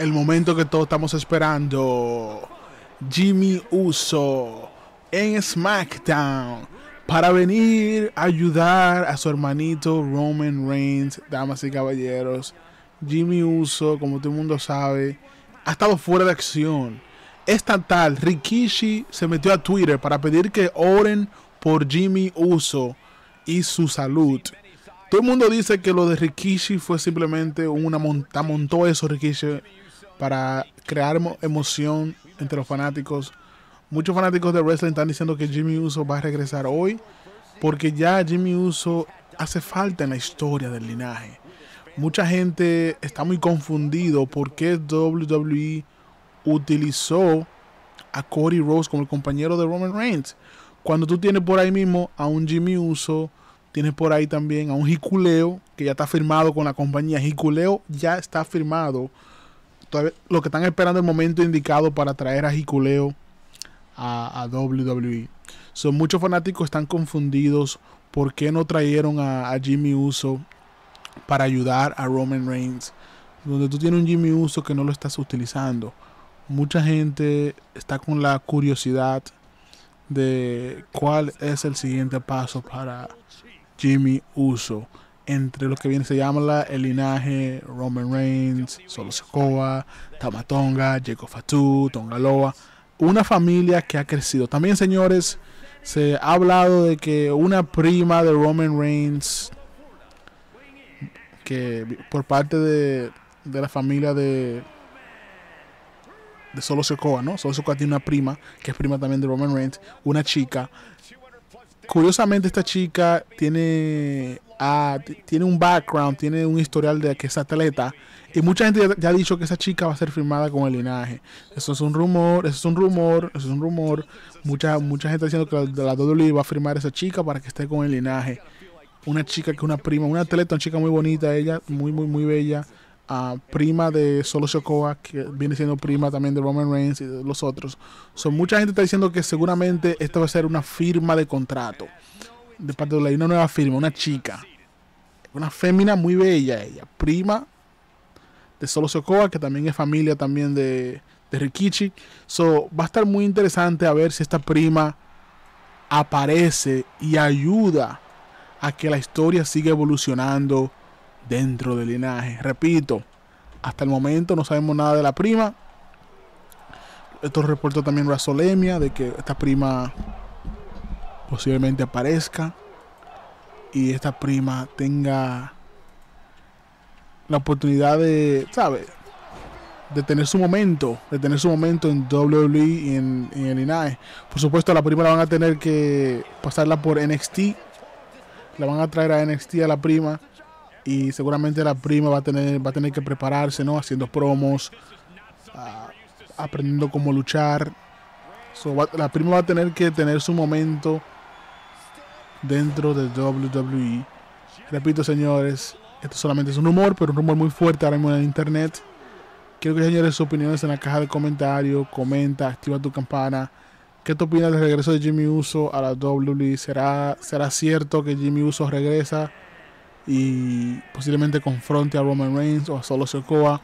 el momento que todos estamos esperando. Jimmy Uso en SmackDown para venir a ayudar a su hermanito Roman Reigns, damas y caballeros. Jimmy Uso, como todo el mundo sabe, ha estado fuera de acción. Esta tal Rikishi se metió a Twitter para pedir que oren por Jimmy Uso y su salud. Todo el mundo dice que lo de Rikishi fue simplemente una monta, montó eso Rikishi para crear emoción entre los fanáticos. Muchos fanáticos de wrestling están diciendo que Jimmy Uso va a regresar hoy porque ya Jimmy Uso hace falta en la historia del linaje. Mucha gente está muy confundido por qué WWE utilizó a Cody Rose como el compañero de Roman Reigns. Cuando tú tienes por ahí mismo a un Jimmy Uso, tienes por ahí también a un Hiculeo que ya está firmado con la compañía. Hiculeo ya está firmado lo que están esperando el momento indicado para traer a Jiculeo a, a, WWE. Son muchos fanáticos están confundidos por qué no trajeron a Jimmy Uso para ayudar a Roman Reigns. Donde tú tienes un Jimmy Uso que no lo estás utilizando. Mucha gente está con la curiosidad de cuál es el siguiente paso para Jimmy Uso entre los que viene se llama el linaje Roman Reigns, Solo Sokoa, Tamatonga, Jacob Fatu, Loa. una familia que ha crecido. También, señores, se ha hablado de que una prima de Roman Reigns, que por parte de, la familia de, de Solo Sokoa, ¿no? Solo Sokoa tiene una prima, que es prima también de Roman Reigns, una chica. Curiosamente, esta chica tiene Ah, tiene un background, tiene un historial de que es atleta. Y mucha gente ya, ha dicho que esa chica va a ser firmada con el linaje. Eso es un rumor, eso es un rumor, eso es un rumor. Mucha, mucha gente está diciendo que la, la WWE va a firmar esa chica para que esté con el linaje. Una chica que es una prima, una atleta, una chica muy bonita, ella, muy, muy, muy bella. Ah, prima de Solo Shokoa, que viene siendo prima también de Roman Reigns y de los otros. So, mucha gente está diciendo que seguramente esta va a ser una firma de contrato de parte de una nueva firma, una chica. Una fémina muy bella ella, prima de Solo Sokoa, que también es familia también de, de Rikichi. So, va a estar muy interesante a ver si esta prima aparece y ayuda a que la historia siga evolucionando dentro del linaje. Repito, hasta el momento no sabemos nada de la prima. Esto reportó también Solemia de que esta prima posiblemente aparezca y esta prima tenga la oportunidad de, ¿sabes? De tener su momento, de tener su momento en WWE y en, en, el INAE. Por supuesto, la prima la van a tener que pasarla por NXT. La van a traer a NXT a la prima. Y seguramente la prima va a tener, va a tener que prepararse, ¿no? Haciendo promos, ah, aprendiendo cómo luchar. So, la prima va a tener que tener su momento dentro de WWE. Repito, señores, esto solamente es un rumor, pero un rumor muy fuerte ahora mismo en el internet. Quiero que señores sus opiniones en la caja de comentarios. Comenta, activa tu campana. ¿Qué te opinas del regreso de Jimmy Uso a la WWE? ¿Será, ¿Será cierto que Jimmy Uso regresa y posiblemente confronte a Roman Reigns o a Solo Sokoa?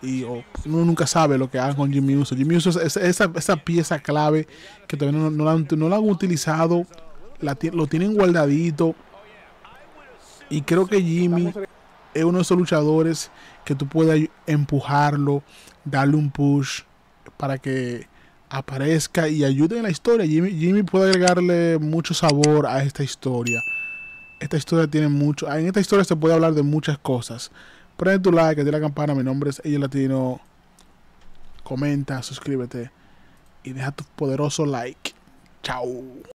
Y uno nunca sabe lo que hagan con Jimmy Uso. Jimmy Uso es esa, esa pieza clave que todavía no, no, la, no la han utilizado lo tienen guardadito. Y creo que Jimmy es uno de esos luchadores que tú puedes empujarlo, darle un push para que aparezca y ayude en la historia. Jimmy, puede agregarle mucho sabor a esta historia. Esta historia tiene mucho. En esta historia se puede hablar de muchas cosas. Prende tu like, de la campana. Mi nombre es Ella Latino. Comenta, suscríbete y deja tu poderoso like. Chao.